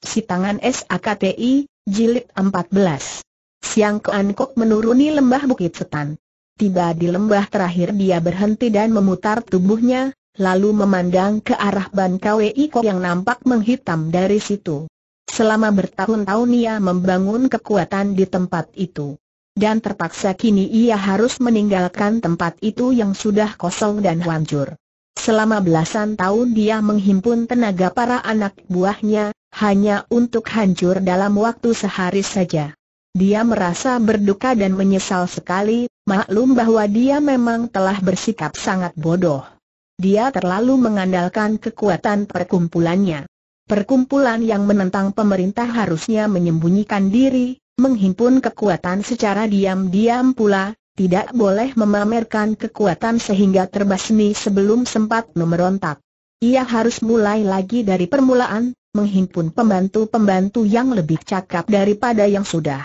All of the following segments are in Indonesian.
Si tangan SAKTI, jilid 14. Siang Kean Kok menuruni lembah Bukit Setan. Tiba di lembah terakhir dia berhenti dan memutar tubuhnya, lalu memandang ke arah Ban KWI Kok yang nampak menghitam dari situ. Selama bertahun-tahun ia membangun kekuatan di tempat itu. Dan terpaksa kini ia harus meninggalkan tempat itu yang sudah kosong dan hancur. Selama belasan tahun dia menghimpun tenaga para anak buahnya, hanya untuk hancur dalam waktu sehari saja. Dia merasa berduka dan menyesal sekali, maklum bahwa dia memang telah bersikap sangat bodoh. Dia terlalu mengandalkan kekuatan perkumpulannya. Perkumpulan yang menentang pemerintah harusnya menyembunyikan diri, menghimpun kekuatan secara diam-diam pula, tidak boleh memamerkan kekuatan sehingga terbasmi sebelum sempat memberontak. Ia harus mulai lagi dari permulaan, menghimpun pembantu-pembantu yang lebih cakap daripada yang sudah.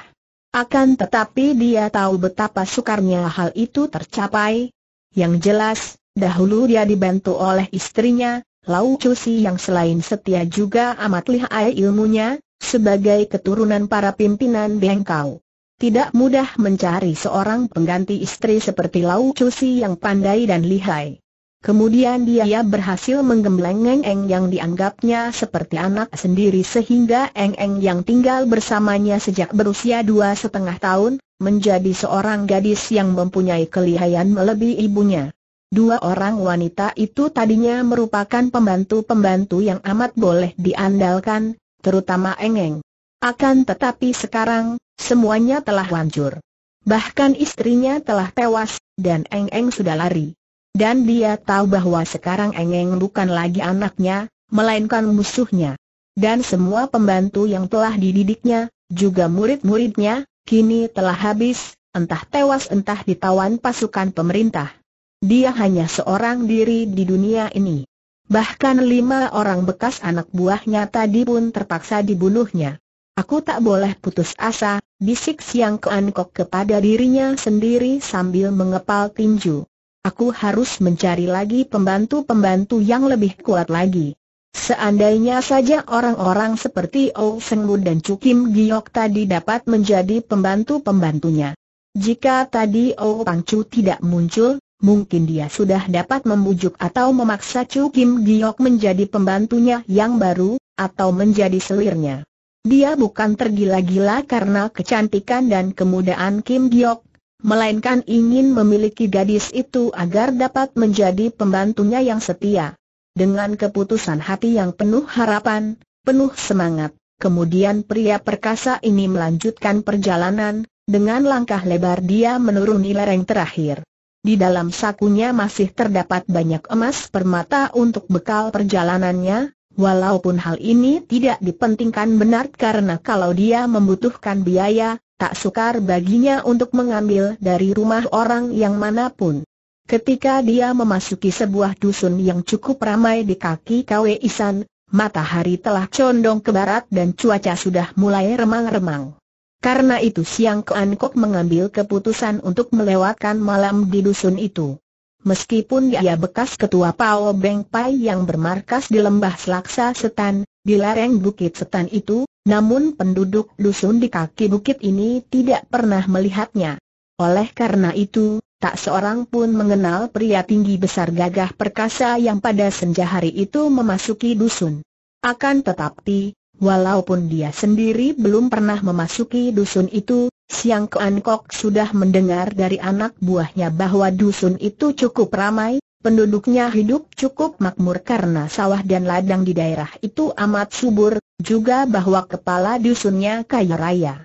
Akan tetapi dia tahu betapa sukarnya hal itu tercapai. Yang jelas, dahulu dia dibantu oleh istrinya, Lau Cusi yang selain setia juga amat lihai ilmunya, sebagai keturunan para pimpinan Bengkau. Tidak mudah mencari seorang pengganti istri seperti Lau Cusi yang pandai dan lihai. Kemudian dia berhasil menggembleng Eng Eng yang dianggapnya seperti anak sendiri sehingga Eng Eng yang tinggal bersamanya sejak berusia dua setengah tahun, menjadi seorang gadis yang mempunyai kelihayan melebihi ibunya. Dua orang wanita itu tadinya merupakan pembantu-pembantu yang amat boleh diandalkan, terutama Eng Eng. Akan tetapi sekarang, semuanya telah hancur. Bahkan istrinya telah tewas, dan Eng Eng sudah lari. Dan dia tahu bahwa sekarang Eng Eng bukan lagi anaknya, melainkan musuhnya. Dan semua pembantu yang telah dididiknya, juga murid-muridnya, kini telah habis, entah tewas entah ditawan pasukan pemerintah. Dia hanya seorang diri di dunia ini. Bahkan lima orang bekas anak buahnya tadi pun terpaksa dibunuhnya. Aku tak boleh putus asa, bisik Siang keankok Kok kepada dirinya sendiri sambil mengepal tinju. Aku harus mencari lagi pembantu-pembantu yang lebih kuat lagi. Seandainya saja orang-orang seperti Ou Seng Lun dan Cukim Giok tadi dapat menjadi pembantu-pembantunya. Jika tadi Ou Pang Chu tidak muncul, mungkin dia sudah dapat membujuk atau memaksa Cukim Giok menjadi pembantunya yang baru, atau menjadi selirnya. Dia bukan tergila-gila karena kecantikan dan kemudaan Kim Giok, melainkan ingin memiliki gadis itu agar dapat menjadi pembantunya yang setia. Dengan keputusan hati yang penuh harapan, penuh semangat, kemudian pria perkasa ini melanjutkan perjalanan, dengan langkah lebar dia menuruni lereng terakhir. Di dalam sakunya masih terdapat banyak emas permata untuk bekal perjalanannya, Walaupun hal ini tidak dipentingkan benar karena kalau dia membutuhkan biaya, tak sukar baginya untuk mengambil dari rumah orang yang manapun. Ketika dia memasuki sebuah dusun yang cukup ramai di kaki KW Isan, matahari telah condong ke barat dan cuaca sudah mulai remang-remang. Karena itu Siang keankok Kok mengambil keputusan untuk melewatkan malam di dusun itu. Meskipun dia bekas ketua Pao Beng Pai yang bermarkas di lembah Selaksa Setan, di lereng Bukit Setan itu, namun penduduk dusun di kaki bukit ini tidak pernah melihatnya. Oleh karena itu, tak seorang pun mengenal pria tinggi besar gagah perkasa yang pada senja hari itu memasuki dusun. Akan tetapi, Walaupun dia sendiri belum pernah memasuki dusun itu, Siang Kuan Kok sudah mendengar dari anak buahnya bahwa dusun itu cukup ramai, penduduknya hidup cukup makmur karena sawah dan ladang di daerah itu amat subur, juga bahwa kepala dusunnya kaya raya.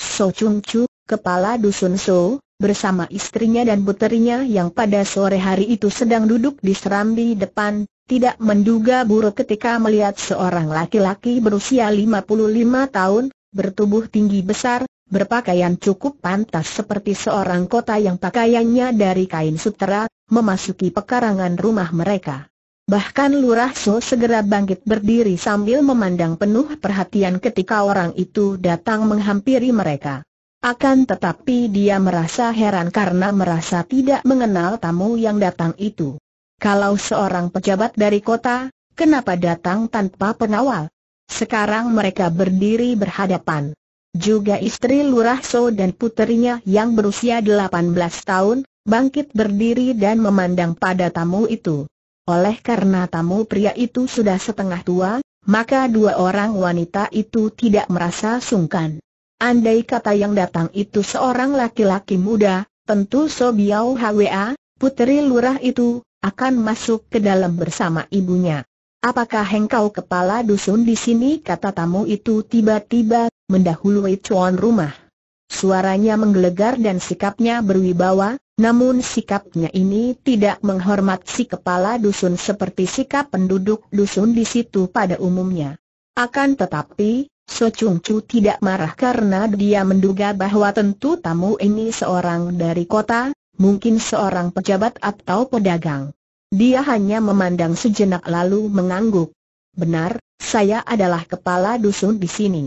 So Chung Chu, kepala dusun So, bersama istrinya dan puterinya yang pada sore hari itu sedang duduk di serambi depan, tidak menduga buruk ketika melihat seorang laki-laki berusia 55 tahun, bertubuh tinggi besar, berpakaian cukup pantas seperti seorang kota yang pakaiannya dari kain sutera, memasuki pekarangan rumah mereka. Bahkan Lurah So segera bangkit berdiri sambil memandang penuh perhatian ketika orang itu datang menghampiri mereka. Akan tetapi dia merasa heran karena merasa tidak mengenal tamu yang datang itu. Kalau seorang pejabat dari kota, kenapa datang tanpa pengawal? Sekarang mereka berdiri berhadapan juga istri Lurah So dan puterinya yang berusia 18 tahun, bangkit berdiri dan memandang pada tamu itu. Oleh karena tamu pria itu sudah setengah tua, maka dua orang wanita itu tidak merasa sungkan. Andai kata yang datang itu seorang laki-laki muda, tentu So Biao Hwa, puteri Lurah itu, akan masuk ke dalam bersama ibunya. Apakah hengkau kepala dusun di sini? Kata tamu itu tiba-tiba, mendahului tuan rumah. Suaranya menggelegar dan sikapnya berwibawa, namun sikapnya ini tidak menghormat si kepala dusun seperti sikap penduduk dusun di situ pada umumnya. Akan tetapi, So Chung Chu tidak marah karena dia menduga bahwa tentu tamu ini seorang dari kota, mungkin seorang pejabat atau pedagang. Dia hanya memandang sejenak lalu mengangguk. Benar, saya adalah kepala dusun di sini.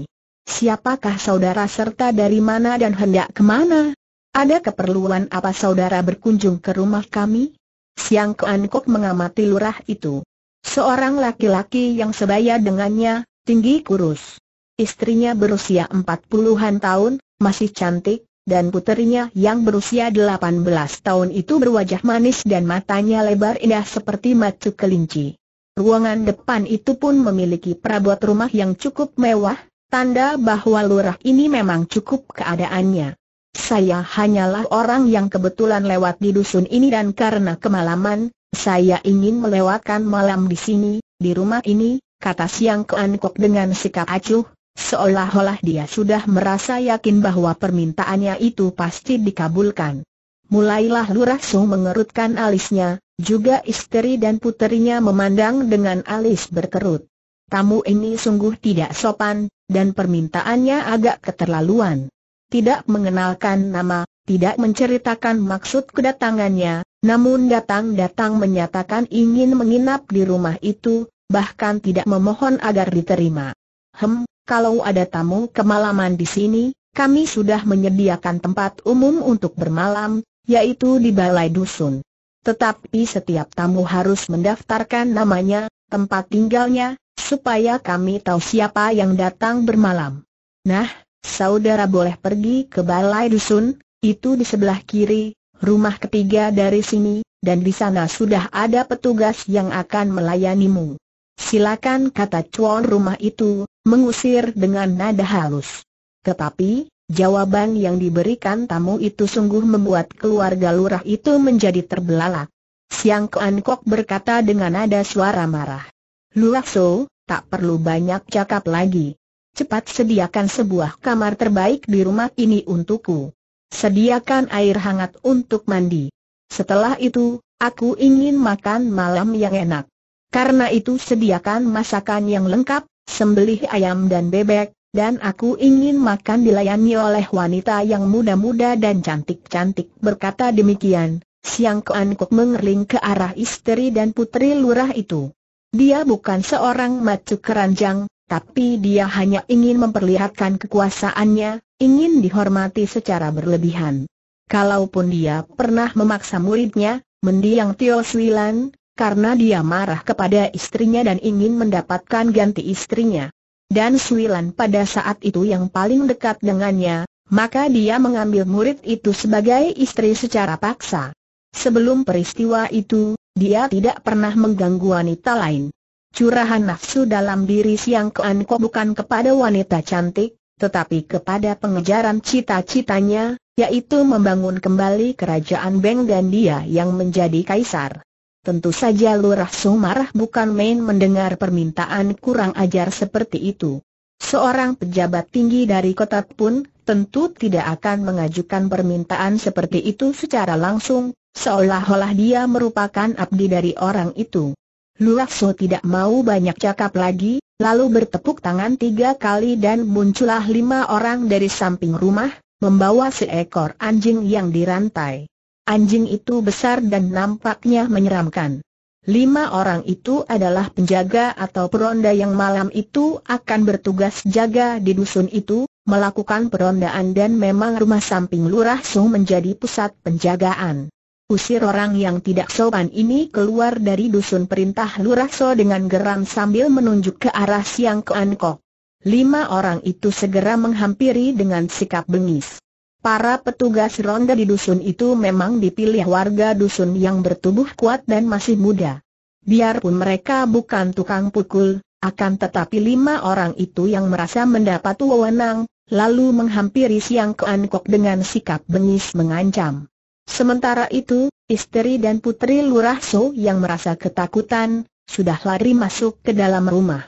Siapakah saudara serta dari mana dan hendak kemana? Ada keperluan apa saudara berkunjung ke rumah kami? Siang Kuan mengamati lurah itu. Seorang laki-laki yang sebaya dengannya, tinggi kurus. Istrinya berusia empat puluhan tahun, masih cantik, dan puterinya yang berusia 18 tahun itu berwajah manis dan matanya lebar indah seperti macu kelinci. Ruangan depan itu pun memiliki perabot rumah yang cukup mewah, tanda bahwa lurah ini memang cukup keadaannya. Saya hanyalah orang yang kebetulan lewat di dusun ini dan karena kemalaman, saya ingin melewatkan malam di sini, di rumah ini, kata Siang keankok dengan sikap acuh, Seolah-olah dia sudah merasa yakin bahwa permintaannya itu pasti dikabulkan. Mulailah Lurah Sung mengerutkan alisnya, juga istri dan puterinya memandang dengan alis berkerut. Tamu ini sungguh tidak sopan, dan permintaannya agak keterlaluan. Tidak mengenalkan nama, tidak menceritakan maksud kedatangannya, namun datang-datang menyatakan ingin menginap di rumah itu, bahkan tidak memohon agar diterima. Hem, kalau ada tamu kemalaman di sini, kami sudah menyediakan tempat umum untuk bermalam, yaitu di balai dusun. Tetapi setiap tamu harus mendaftarkan namanya, tempat tinggalnya, supaya kami tahu siapa yang datang bermalam. Nah, saudara boleh pergi ke balai dusun, itu di sebelah kiri, rumah ketiga dari sini, dan di sana sudah ada petugas yang akan melayanimu. Silakan kata cuan rumah itu, mengusir dengan nada halus. Tetapi, jawaban yang diberikan tamu itu sungguh membuat keluarga lurah itu menjadi terbelalak. Siang Kuan Kok berkata dengan nada suara marah. Lurah So, tak perlu banyak cakap lagi. Cepat sediakan sebuah kamar terbaik di rumah ini untukku. Sediakan air hangat untuk mandi. Setelah itu, aku ingin makan malam yang enak. Karena itu sediakan masakan yang lengkap, sembelih ayam dan bebek, dan aku ingin makan dilayani oleh wanita yang muda-muda dan cantik-cantik. Berkata demikian, Siang Kuan mengerling ke arah istri dan putri lurah itu. Dia bukan seorang macu keranjang, tapi dia hanya ingin memperlihatkan kekuasaannya, ingin dihormati secara berlebihan. Kalaupun dia pernah memaksa muridnya, mendiang Tio Swilan, karena dia marah kepada istrinya dan ingin mendapatkan ganti istrinya. Dan Suilan pada saat itu yang paling dekat dengannya, maka dia mengambil murid itu sebagai istri secara paksa. Sebelum peristiwa itu, dia tidak pernah mengganggu wanita lain. Curahan nafsu dalam diri Siang Kuan bukan kepada wanita cantik, tetapi kepada pengejaran cita-citanya, yaitu membangun kembali kerajaan Beng dan dia yang menjadi kaisar. Tentu saja Lurah Sumarah bukan main mendengar permintaan kurang ajar seperti itu. Seorang pejabat tinggi dari kota pun tentu tidak akan mengajukan permintaan seperti itu secara langsung, seolah-olah dia merupakan abdi dari orang itu. Lurah So tidak mau banyak cakap lagi, lalu bertepuk tangan tiga kali dan muncullah lima orang dari samping rumah, membawa seekor anjing yang dirantai. Anjing itu besar dan nampaknya menyeramkan. Lima orang itu adalah penjaga atau peronda yang malam itu akan bertugas jaga di dusun itu, melakukan perondaan dan memang rumah samping Lurah Sung menjadi pusat penjagaan. Usir orang yang tidak sopan ini keluar dari dusun perintah Lurah So dengan geram sambil menunjuk ke arah Siang ke Keankok. Lima orang itu segera menghampiri dengan sikap bengis. Para petugas ronda di dusun itu memang dipilih warga dusun yang bertubuh kuat dan masih muda. Biarpun mereka bukan tukang pukul, akan tetapi lima orang itu yang merasa mendapat wewenang, lalu menghampiri Siang keankok dengan sikap bengis mengancam. Sementara itu, istri dan putri Lurah So yang merasa ketakutan, sudah lari masuk ke dalam rumah.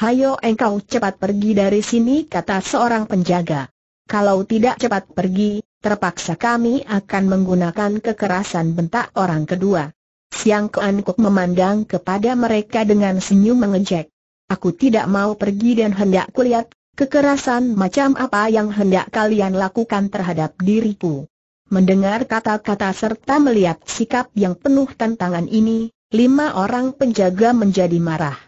Hayo engkau cepat pergi dari sini kata seorang penjaga. Kalau tidak cepat pergi, terpaksa kami akan menggunakan kekerasan bentak orang kedua. Siang Kuan memandang kepada mereka dengan senyum mengejek. Aku tidak mau pergi dan hendak kulihat kekerasan macam apa yang hendak kalian lakukan terhadap diriku. Mendengar kata-kata serta melihat sikap yang penuh tantangan ini, lima orang penjaga menjadi marah.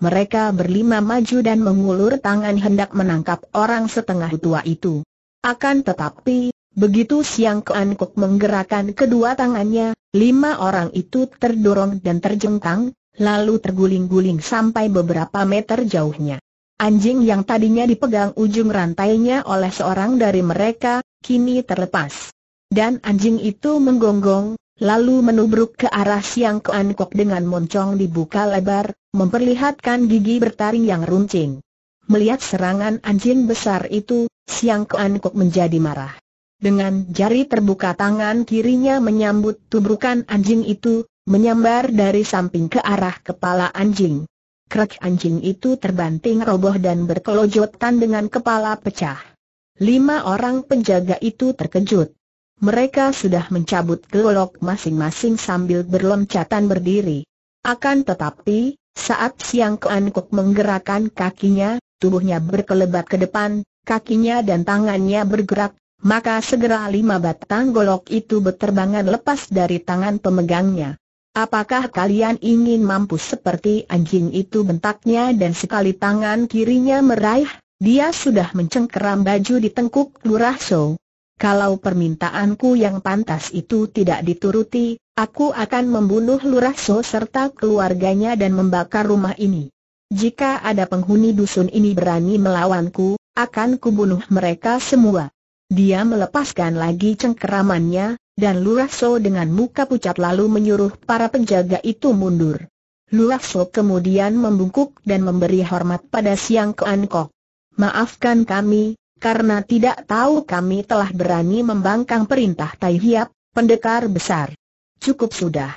Mereka berlima maju dan mengulur tangan hendak menangkap orang setengah tua itu. Akan tetapi, begitu Siang Kuan menggerakkan kedua tangannya, lima orang itu terdorong dan terjengkang, lalu terguling-guling sampai beberapa meter jauhnya. Anjing yang tadinya dipegang ujung rantainya oleh seorang dari mereka, kini terlepas. Dan anjing itu menggonggong, lalu menubruk ke arah Siang Keankok dengan moncong dibuka lebar, memperlihatkan gigi bertaring yang runcing. Melihat serangan anjing besar itu, Siang Keankok menjadi marah. Dengan jari terbuka tangan kirinya menyambut tubrukan anjing itu, menyambar dari samping ke arah kepala anjing. Krek anjing itu terbanting roboh dan berkelojotan dengan kepala pecah. Lima orang penjaga itu terkejut mereka sudah mencabut gelolok masing-masing sambil berloncatan berdiri. Akan tetapi, saat Siang Kuan menggerakkan kakinya, tubuhnya berkelebat ke depan, kakinya dan tangannya bergerak, maka segera lima batang golok itu berterbangan lepas dari tangan pemegangnya. Apakah kalian ingin mampus seperti anjing itu bentaknya dan sekali tangan kirinya meraih, dia sudah mencengkeram baju di tengkuk Lurah so. Kalau permintaanku yang pantas itu tidak dituruti, aku akan membunuh Lurah So serta keluarganya dan membakar rumah ini. Jika ada penghuni dusun ini berani melawanku, akan kubunuh mereka semua. Dia melepaskan lagi cengkeramannya, dan Lurah So dengan muka pucat lalu menyuruh para penjaga itu mundur. Lurah So kemudian membungkuk dan memberi hormat pada Siang Keankok. Maafkan kami, karena tidak tahu kami telah berani membangkang perintah Tai Hiap, pendekar besar. Cukup sudah.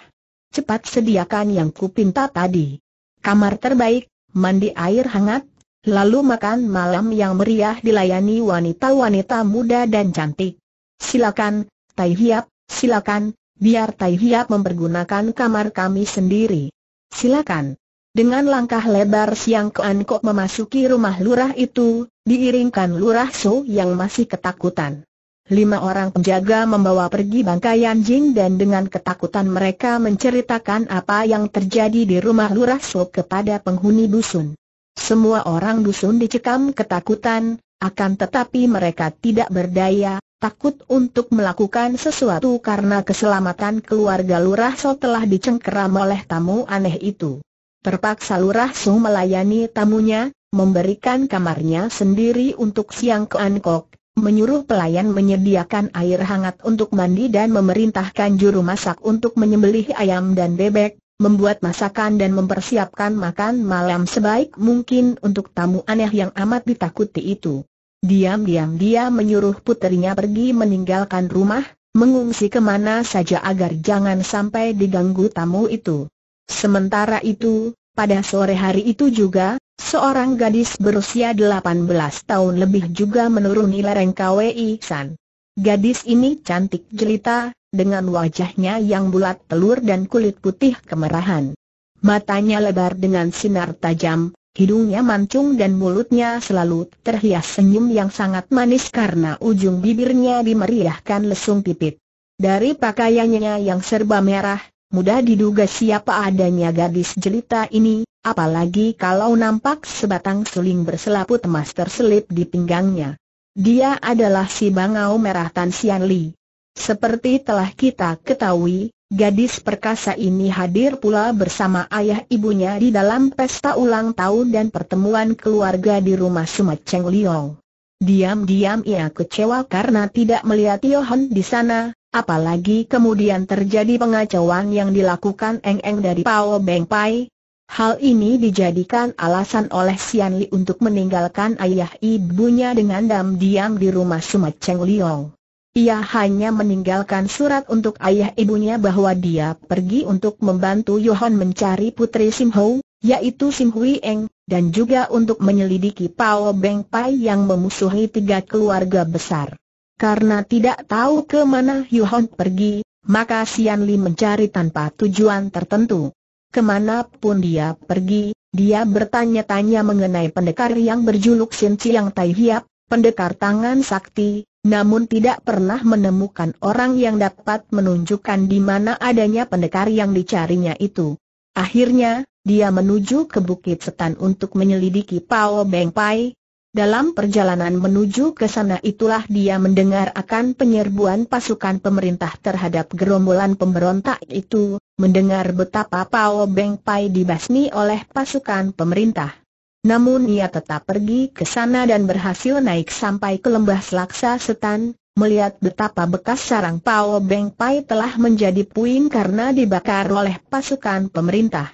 Cepat sediakan yang kupinta tadi. Kamar terbaik, mandi air hangat, lalu makan malam yang meriah dilayani wanita-wanita muda dan cantik. Silakan, Tai Hiap, silakan, biar Tai Hiap mempergunakan kamar kami sendiri. Silakan. Dengan langkah lebar Siang keankok memasuki rumah lurah itu, diiringkan lurah So yang masih ketakutan. Lima orang penjaga membawa pergi bangkai anjing dan dengan ketakutan mereka menceritakan apa yang terjadi di rumah lurah So kepada penghuni dusun. Semua orang dusun dicekam ketakutan, akan tetapi mereka tidak berdaya, takut untuk melakukan sesuatu karena keselamatan keluarga lurah so telah dicengkeram oleh tamu aneh itu. Terpaksa Lurah Su melayani tamunya, memberikan kamarnya sendiri untuk Siang ke Kok, menyuruh pelayan menyediakan air hangat untuk mandi dan memerintahkan juru masak untuk menyembelih ayam dan bebek, membuat masakan dan mempersiapkan makan malam sebaik mungkin untuk tamu aneh yang amat ditakuti itu. Diam-diam dia menyuruh puterinya pergi meninggalkan rumah, mengungsi kemana saja agar jangan sampai diganggu tamu itu. Sementara itu, pada sore hari itu juga, seorang gadis berusia 18 tahun lebih juga menuruni lereng KWI San. Gadis ini cantik jelita, dengan wajahnya yang bulat telur dan kulit putih kemerahan. Matanya lebar dengan sinar tajam, hidungnya mancung dan mulutnya selalu terhias senyum yang sangat manis karena ujung bibirnya dimeriahkan lesung pipit. Dari pakaiannya yang serba merah, mudah diduga siapa adanya gadis jelita ini, apalagi kalau nampak sebatang suling berselaput emas terselip di pinggangnya. Dia adalah si Bangau Merah Tan Sian Li. Seperti telah kita ketahui, gadis perkasa ini hadir pula bersama ayah ibunya di dalam pesta ulang tahun dan pertemuan keluarga di rumah Sumat Cheng Liong. Diam-diam ia kecewa karena tidak melihat Yohan di sana, Apalagi kemudian terjadi pengacauan yang dilakukan Eng Eng dari Pao Beng Pai. Hal ini dijadikan alasan oleh Sian Li untuk meninggalkan ayah ibunya dengan dam diam di rumah Sumat Cheng Liong. Ia hanya meninggalkan surat untuk ayah ibunya bahwa dia pergi untuk membantu Yohan mencari putri Sim Ho, yaitu Sim Hui Eng, dan juga untuk menyelidiki Pao Beng Pai yang memusuhi tiga keluarga besar. Karena tidak tahu ke mana Hong pergi, maka Sian Li mencari tanpa tujuan tertentu. Kemanapun dia pergi, dia bertanya-tanya mengenai pendekar yang berjuluk Sin Chiang Tai Hiap, pendekar tangan sakti, namun tidak pernah menemukan orang yang dapat menunjukkan di mana adanya pendekar yang dicarinya itu. Akhirnya, dia menuju ke Bukit Setan untuk menyelidiki Pao Beng Pai, dalam perjalanan menuju ke sana itulah dia mendengar akan penyerbuan pasukan pemerintah terhadap gerombolan pemberontak itu, mendengar betapa Pao Beng Pai dibasmi oleh pasukan pemerintah. Namun ia tetap pergi ke sana dan berhasil naik sampai ke lembah Selaksa Setan, melihat betapa bekas sarang Pao Beng Pai telah menjadi puing karena dibakar oleh pasukan pemerintah.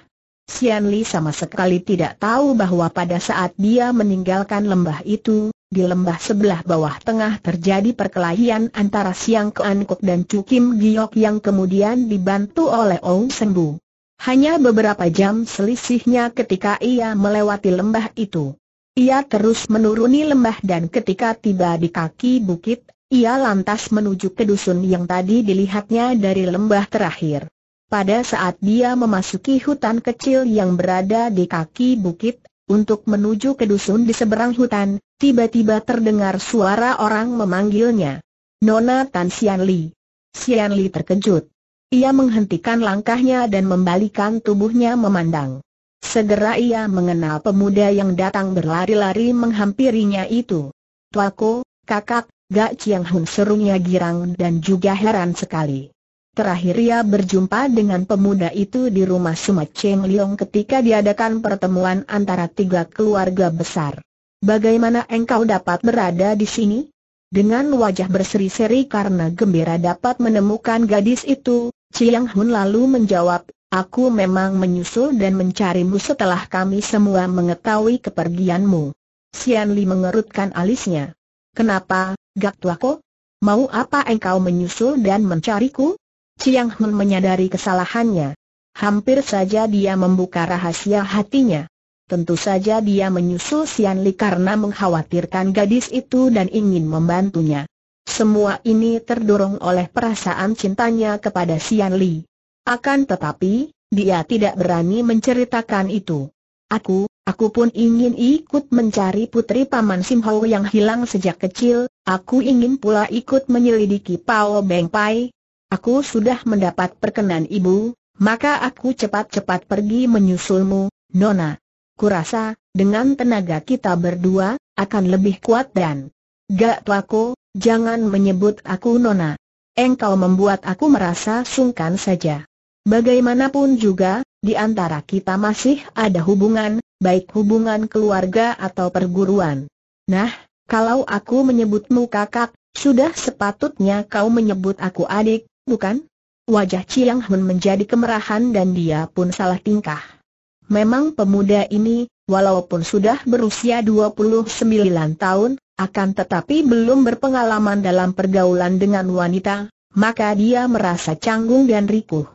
Xian Li sama sekali tidak tahu bahwa pada saat dia meninggalkan lembah itu, di lembah sebelah bawah tengah terjadi perkelahian antara Siang Kuan Kok dan Chu Kim Giok yang kemudian dibantu oleh Ong Sembu. Hanya beberapa jam selisihnya ketika ia melewati lembah itu. Ia terus menuruni lembah dan ketika tiba di kaki bukit, ia lantas menuju ke dusun yang tadi dilihatnya dari lembah terakhir. Pada saat dia memasuki hutan kecil yang berada di kaki bukit, untuk menuju ke dusun di seberang hutan, tiba-tiba terdengar suara orang memanggilnya. Nona Tan Sian Li. Sian Li terkejut. Ia menghentikan langkahnya dan membalikan tubuhnya memandang. Segera ia mengenal pemuda yang datang berlari-lari menghampirinya itu. Tuako, kakak, Gak Chiang Hun serunya girang dan juga heran sekali. Terakhir ia berjumpa dengan pemuda itu di rumah Sumat Cheng Leong ketika diadakan pertemuan antara tiga keluarga besar. Bagaimana engkau dapat berada di sini? Dengan wajah berseri-seri karena gembira dapat menemukan gadis itu, Chiang Hun lalu menjawab, Aku memang menyusul dan mencarimu setelah kami semua mengetahui kepergianmu. Sian Li mengerutkan alisnya. Kenapa, Gak tua ko? Mau apa engkau menyusul dan mencariku? Chiang Hun menyadari kesalahannya. Hampir saja dia membuka rahasia hatinya. Tentu saja dia menyusul Sian Li karena mengkhawatirkan gadis itu dan ingin membantunya. Semua ini terdorong oleh perasaan cintanya kepada Sian Li. Akan tetapi, dia tidak berani menceritakan itu. Aku, aku pun ingin ikut mencari putri Paman Sim yang hilang sejak kecil, aku ingin pula ikut menyelidiki Pao Beng Pai, Aku sudah mendapat perkenan ibu, maka aku cepat-cepat pergi menyusulmu, Nona. Kurasa, dengan tenaga kita berdua, akan lebih kuat dan... Gak tuaku, jangan menyebut aku Nona. Engkau membuat aku merasa sungkan saja. Bagaimanapun juga, di antara kita masih ada hubungan, baik hubungan keluarga atau perguruan. Nah, kalau aku menyebutmu kakak, sudah sepatutnya kau menyebut aku adik, bukan? Wajah Chiang Hun menjadi kemerahan dan dia pun salah tingkah. Memang pemuda ini, walaupun sudah berusia 29 tahun, akan tetapi belum berpengalaman dalam pergaulan dengan wanita, maka dia merasa canggung dan rikuh.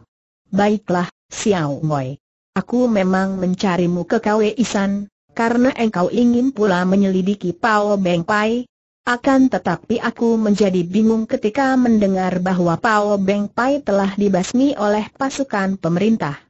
Baiklah, Xiao Moi. Aku memang mencarimu ke Kwei Isan, karena engkau ingin pula menyelidiki Pao Beng Pai, akan tetapi aku menjadi bingung ketika mendengar bahwa Pao Beng Pai telah dibasmi oleh pasukan pemerintah.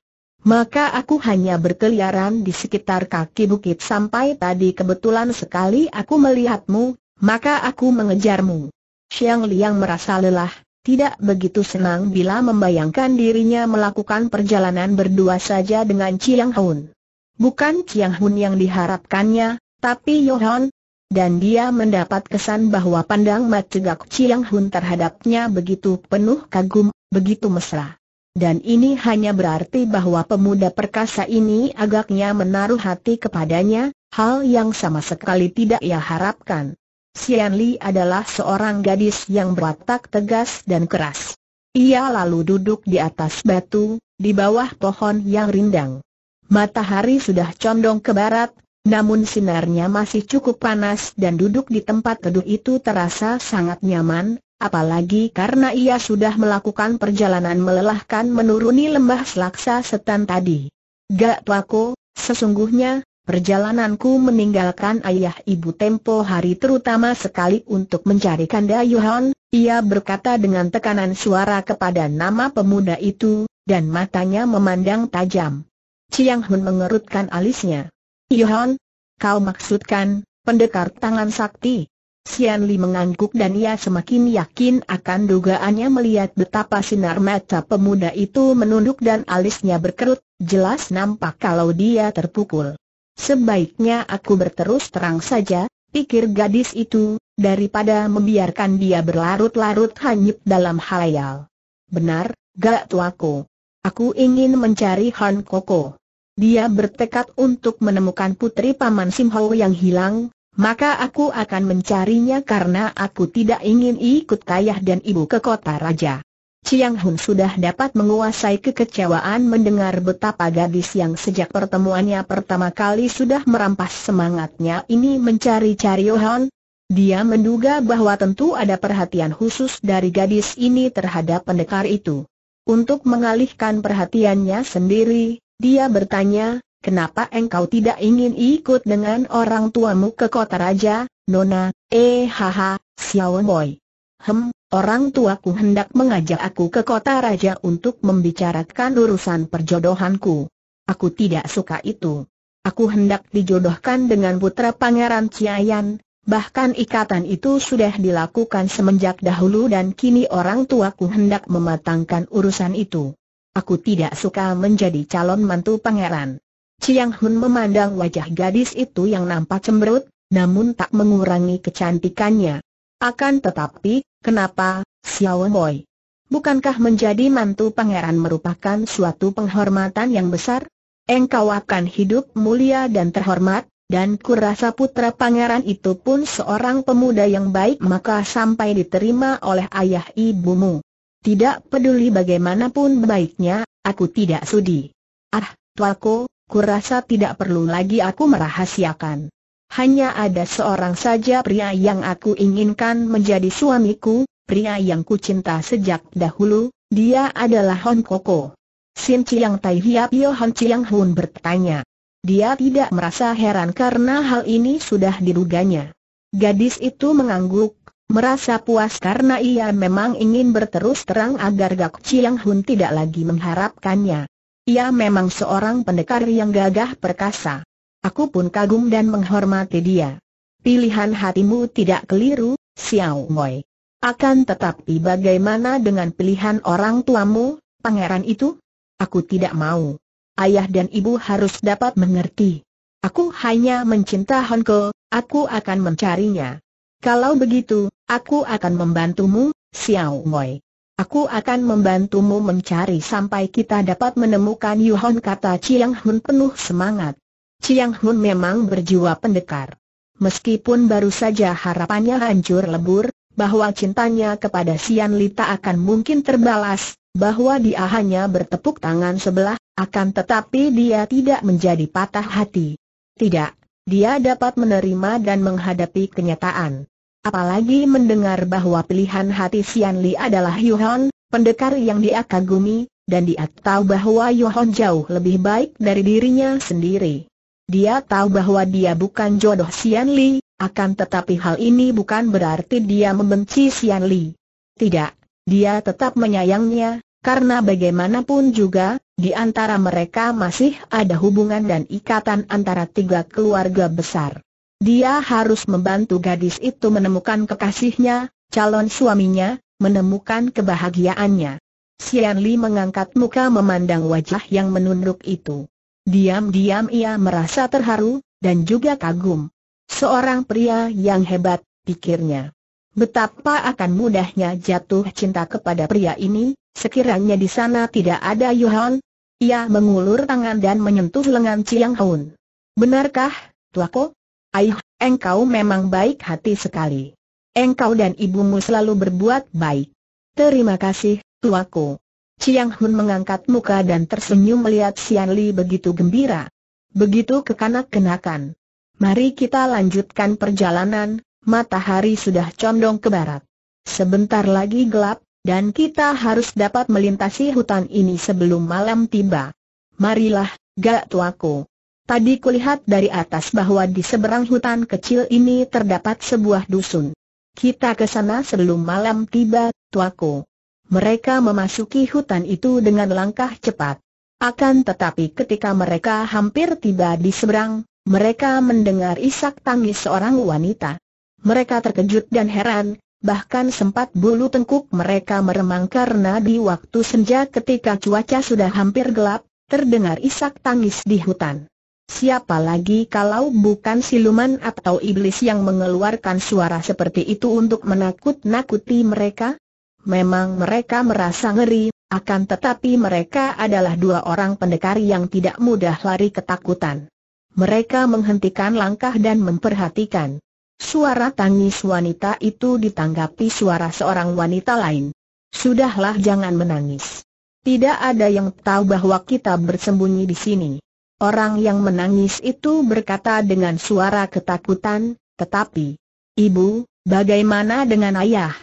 Maka aku hanya berkeliaran di sekitar kaki bukit sampai tadi kebetulan sekali aku melihatmu, maka aku mengejarmu. Xiang Liang merasa lelah, tidak begitu senang bila membayangkan dirinya melakukan perjalanan berdua saja dengan Chiang Hun. Bukan Chiang Hun yang diharapkannya, tapi Yohan, dan dia mendapat kesan bahwa pandang cegak Chiang Hun terhadapnya begitu penuh kagum, begitu mesra. Dan ini hanya berarti bahwa pemuda perkasa ini agaknya menaruh hati kepadanya, hal yang sama sekali tidak ia harapkan. Sian Li adalah seorang gadis yang berwatak tegas dan keras. Ia lalu duduk di atas batu, di bawah pohon yang rindang. Matahari sudah condong ke barat, namun sinarnya masih cukup panas dan duduk di tempat teduh itu terasa sangat nyaman, apalagi karena ia sudah melakukan perjalanan melelahkan menuruni lembah selaksa setan tadi. Gak tuaku, sesungguhnya, perjalananku meninggalkan ayah ibu tempo hari terutama sekali untuk mencari kanda Yuhan, ia berkata dengan tekanan suara kepada nama pemuda itu, dan matanya memandang tajam. Chiang Hun mengerutkan alisnya. Yohan, kau maksudkan, pendekar tangan sakti? Sian Li mengangguk dan ia semakin yakin akan dugaannya melihat betapa sinar mata pemuda itu menunduk dan alisnya berkerut, jelas nampak kalau dia terpukul. Sebaiknya aku berterus terang saja, pikir gadis itu, daripada membiarkan dia berlarut-larut hanyut dalam halayal. Benar, gak tuaku. Aku ingin mencari Han Koko dia bertekad untuk menemukan putri paman Simho yang hilang, maka aku akan mencarinya karena aku tidak ingin ikut ayah dan ibu ke kota raja. Chiang Hun sudah dapat menguasai kekecewaan mendengar betapa gadis yang sejak pertemuannya pertama kali sudah merampas semangatnya ini mencari-cari Yohan. Dia menduga bahwa tentu ada perhatian khusus dari gadis ini terhadap pendekar itu. Untuk mengalihkan perhatiannya sendiri, dia bertanya, kenapa engkau tidak ingin ikut dengan orang tuamu ke kota raja, Nona, eh haha, Xiao Boy. Hem, orang tuaku hendak mengajak aku ke kota raja untuk membicarakan urusan perjodohanku. Aku tidak suka itu. Aku hendak dijodohkan dengan putra pangeran Ciayan, bahkan ikatan itu sudah dilakukan semenjak dahulu dan kini orang tuaku hendak mematangkan urusan itu. Aku tidak suka menjadi calon mantu pangeran. Chiang Hun memandang wajah gadis itu yang nampak cemberut, namun tak mengurangi kecantikannya. Akan tetapi, kenapa, Xiao Boy? Bukankah menjadi mantu pangeran merupakan suatu penghormatan yang besar? Engkau akan hidup mulia dan terhormat, dan kurasa putra pangeran itu pun seorang pemuda yang baik maka sampai diterima oleh ayah ibumu. Tidak peduli bagaimanapun baiknya, aku tidak sudi. Ah, tuaku, kurasa tidak perlu lagi aku merahasiakan. Hanya ada seorang saja pria yang aku inginkan menjadi suamiku, pria yang kucinta sejak dahulu, dia adalah Hon Koko. Sin Chiang Tai Hiap Yo Hon Chiang Hun bertanya. Dia tidak merasa heran karena hal ini sudah diruganya. Gadis itu mengangguk, Merasa puas karena ia memang ingin berterus terang agar Gak Chiang Hun tidak lagi mengharapkannya. Ia memang seorang pendekar yang gagah perkasa. Aku pun kagum dan menghormati dia. Pilihan hatimu tidak keliru, Xiao moi. Akan tetapi bagaimana dengan pilihan orang tuamu, pangeran itu? Aku tidak mau. Ayah dan ibu harus dapat mengerti. Aku hanya mencinta Honko, aku akan mencarinya. Kalau begitu, Aku akan membantumu, Xiao Ngoi. Aku akan membantumu mencari sampai kita dapat menemukan Yuhon kata Chiang Hun penuh semangat. Chiang Hun memang berjiwa pendekar. Meskipun baru saja harapannya hancur lebur, bahwa cintanya kepada Sian Lita akan mungkin terbalas, bahwa dia hanya bertepuk tangan sebelah, akan tetapi dia tidak menjadi patah hati. Tidak, dia dapat menerima dan menghadapi kenyataan. Apalagi mendengar bahwa pilihan hati Sian Li adalah Yohon, pendekar yang dia kagumi, dan dia tahu bahwa Yohon jauh lebih baik dari dirinya sendiri. Dia tahu bahwa dia bukan jodoh Sian Li, akan tetapi hal ini bukan berarti dia membenci Sian Li. Tidak, dia tetap menyayangnya, karena bagaimanapun juga, di antara mereka masih ada hubungan dan ikatan antara tiga keluarga besar. Dia harus membantu gadis itu menemukan kekasihnya, calon suaminya, menemukan kebahagiaannya. Sian Li mengangkat muka memandang wajah yang menunduk itu. Diam-diam ia merasa terharu, dan juga kagum. Seorang pria yang hebat, pikirnya. Betapa akan mudahnya jatuh cinta kepada pria ini, sekiranya di sana tidak ada Yuhan. Ia mengulur tangan dan menyentuh lengan Chiang Hun. Benarkah, tuako? Aih, engkau memang baik hati sekali. Engkau dan ibumu selalu berbuat baik. Terima kasih, tuaku. Chiang Hun mengangkat muka dan tersenyum melihat Sian Li begitu gembira. Begitu kekanak-kenakan. Mari kita lanjutkan perjalanan, matahari sudah condong ke barat. Sebentar lagi gelap, dan kita harus dapat melintasi hutan ini sebelum malam tiba. Marilah, gak tuaku. Tadi kulihat dari atas bahwa di seberang hutan kecil ini terdapat sebuah dusun. Kita ke sana sebelum malam tiba, tuaku. Mereka memasuki hutan itu dengan langkah cepat. Akan tetapi ketika mereka hampir tiba di seberang, mereka mendengar isak tangis seorang wanita. Mereka terkejut dan heran, bahkan sempat bulu tengkuk mereka meremang karena di waktu senja ketika cuaca sudah hampir gelap, terdengar isak tangis di hutan. Siapa lagi kalau bukan siluman atau iblis yang mengeluarkan suara seperti itu untuk menakut-nakuti mereka? Memang mereka merasa ngeri, akan tetapi mereka adalah dua orang pendekar yang tidak mudah lari ketakutan. Mereka menghentikan langkah dan memperhatikan. Suara tangis wanita itu ditanggapi suara seorang wanita lain. Sudahlah jangan menangis. Tidak ada yang tahu bahwa kita bersembunyi di sini. Orang yang menangis itu berkata dengan suara ketakutan, tetapi, Ibu, bagaimana dengan ayah?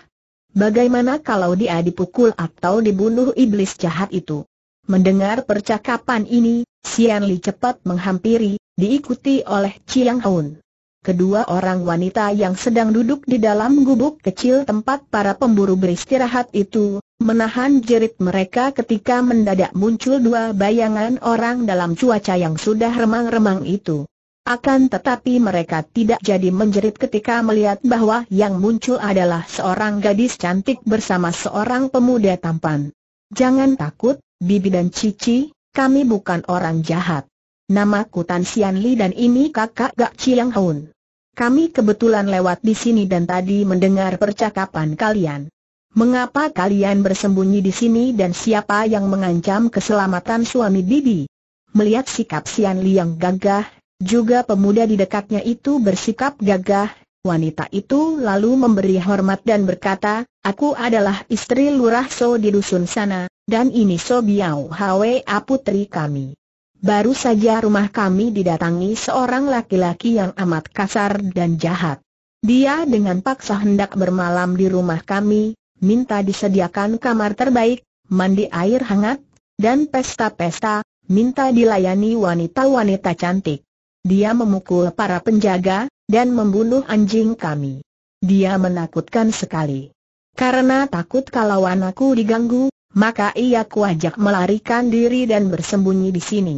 Bagaimana kalau dia dipukul atau dibunuh iblis jahat itu? Mendengar percakapan ini, Sian Li cepat menghampiri, diikuti oleh Chiang Hun. Kedua orang wanita yang sedang duduk di dalam gubuk kecil tempat para pemburu beristirahat itu, menahan jerit mereka ketika mendadak muncul dua bayangan orang dalam cuaca yang sudah remang-remang itu. Akan tetapi mereka tidak jadi menjerit ketika melihat bahwa yang muncul adalah seorang gadis cantik bersama seorang pemuda tampan. Jangan takut, Bibi dan Cici, kami bukan orang jahat. Namaku Tan Sian Li dan ini kakak Gak Chiang Hun. Kami kebetulan lewat di sini dan tadi mendengar percakapan kalian. Mengapa kalian bersembunyi di sini dan siapa yang mengancam keselamatan suami Bibi? Melihat sikap Sian Li yang gagah, juga pemuda di dekatnya itu bersikap gagah, wanita itu lalu memberi hormat dan berkata, Aku adalah istri Lurah So di dusun sana, dan ini So Biao Hwa putri kami. Baru saja rumah kami didatangi seorang laki-laki yang amat kasar dan jahat. Dia dengan paksa hendak bermalam di rumah kami, minta disediakan kamar terbaik, mandi air hangat, dan pesta-pesta, minta dilayani wanita-wanita cantik. Dia memukul para penjaga, dan membunuh anjing kami. Dia menakutkan sekali. Karena takut kalau anakku diganggu, maka ia kuajak melarikan diri dan bersembunyi di sini.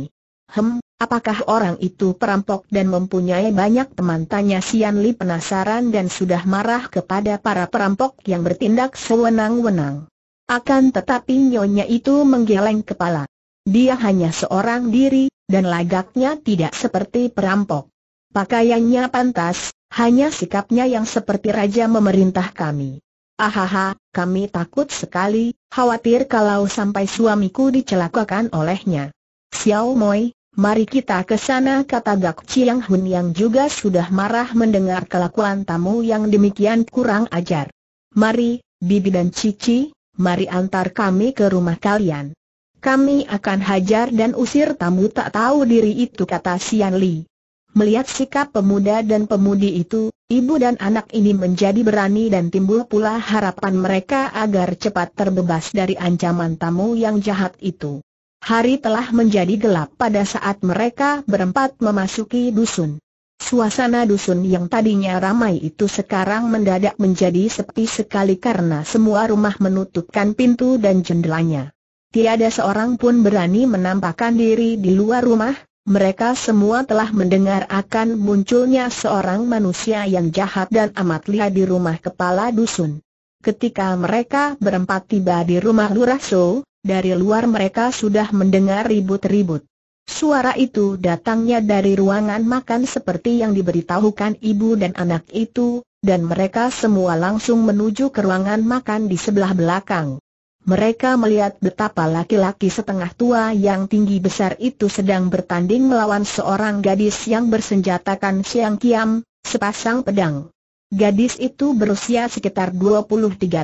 Hem, Apakah orang itu perampok dan mempunyai banyak teman? Tanya Sian Li penasaran dan sudah marah kepada para perampok yang bertindak sewenang-wenang. Akan tetapi nyonya itu menggeleng kepala. Dia hanya seorang diri, dan lagaknya tidak seperti perampok. Pakaiannya pantas, hanya sikapnya yang seperti raja memerintah kami. Ahaha, kami takut sekali, khawatir kalau sampai suamiku dicelakakan olehnya. Xiao Moi, Mari kita ke sana kata Gak Chiang Hun yang juga sudah marah mendengar kelakuan tamu yang demikian kurang ajar. Mari, Bibi dan Cici, mari antar kami ke rumah kalian. Kami akan hajar dan usir tamu tak tahu diri itu kata Sian Li. Melihat sikap pemuda dan pemudi itu, ibu dan anak ini menjadi berani dan timbul pula harapan mereka agar cepat terbebas dari ancaman tamu yang jahat itu. Hari telah menjadi gelap pada saat mereka berempat memasuki dusun. Suasana dusun yang tadinya ramai itu sekarang mendadak menjadi sepi sekali karena semua rumah menutupkan pintu dan jendelanya. Tiada seorang pun berani menampakkan diri di luar rumah, mereka semua telah mendengar akan munculnya seorang manusia yang jahat dan amat lihat di rumah kepala dusun. Ketika mereka berempat tiba di rumah lurah So dari luar mereka sudah mendengar ribut-ribut. Suara itu datangnya dari ruangan makan seperti yang diberitahukan ibu dan anak itu, dan mereka semua langsung menuju ke ruangan makan di sebelah belakang. Mereka melihat betapa laki-laki setengah tua yang tinggi besar itu sedang bertanding melawan seorang gadis yang bersenjatakan siang kiam, sepasang pedang. Gadis itu berusia sekitar 23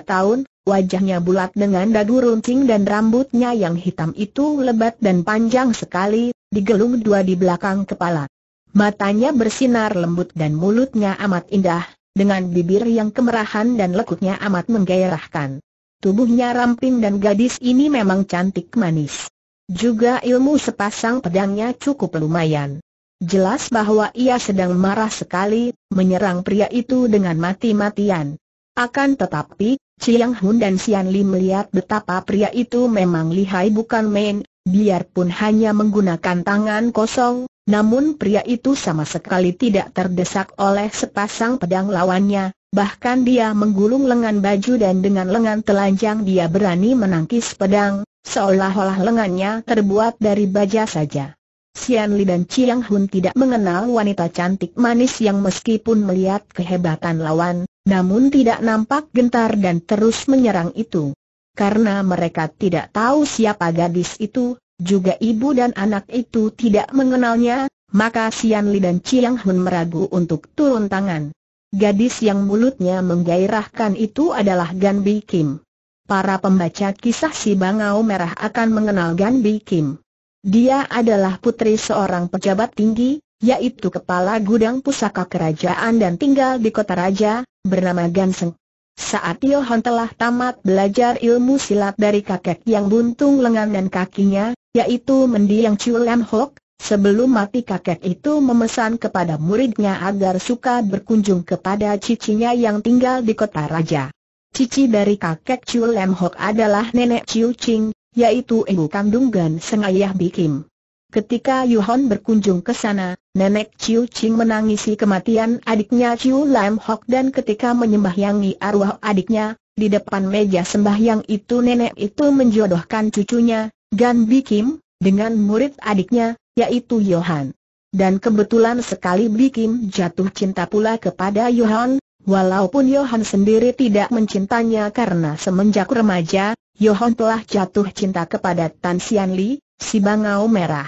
tahun, Wajahnya bulat dengan dagu runcing dan rambutnya yang hitam itu lebat dan panjang sekali, digelung dua di belakang kepala. Matanya bersinar lembut dan mulutnya amat indah, dengan bibir yang kemerahan dan lekuknya amat menggairahkan. Tubuhnya ramping dan gadis ini memang cantik manis. Juga ilmu sepasang pedangnya cukup lumayan. Jelas bahwa ia sedang marah sekali, menyerang pria itu dengan mati-matian. Akan tetapi, Chiang Hun dan Sian Li melihat betapa pria itu memang lihai bukan main, biarpun hanya menggunakan tangan kosong, namun pria itu sama sekali tidak terdesak oleh sepasang pedang lawannya, bahkan dia menggulung lengan baju dan dengan lengan telanjang dia berani menangkis pedang, seolah-olah lengannya terbuat dari baja saja. Xian Li dan Chiang Hun tidak mengenal wanita cantik manis yang meskipun melihat kehebatan lawan, namun tidak nampak gentar dan terus menyerang itu. Karena mereka tidak tahu siapa gadis itu, juga ibu dan anak itu tidak mengenalnya, maka Xian Li dan Chiang Hun meragu untuk turun tangan. Gadis yang mulutnya menggairahkan itu adalah Gan Bi Kim. Para pembaca kisah si Bangau Merah akan mengenal Gan Bi Kim. Dia adalah putri seorang pejabat tinggi, yaitu kepala gudang pusaka kerajaan dan tinggal di kota raja, bernama Ganseng. Saat Tio telah tamat belajar ilmu silat dari kakek yang buntung lengan dan kakinya, yaitu mendiang Chulam Lam Hok, sebelum mati kakek itu memesan kepada muridnya agar suka berkunjung kepada cicinya yang tinggal di kota raja. Cici dari kakek Chulam Lam Hok adalah nenek Chiu Ching, yaitu ibu kandung Gan Seng ayah Bikim. Ketika Yuhon berkunjung ke sana, nenek Chiu Ching menangisi kematian adiknya Chiu Lam Hok dan ketika menyembahyangi arwah adiknya, di depan meja sembahyang itu nenek itu menjodohkan cucunya, Gan Bikim, dengan murid adiknya, yaitu Yohan. Dan kebetulan sekali Bikim jatuh cinta pula kepada Yohan, walaupun Yohan sendiri tidak mencintanya karena semenjak remaja, Yohon telah jatuh cinta kepada Tan Sian Li, si bangau merah.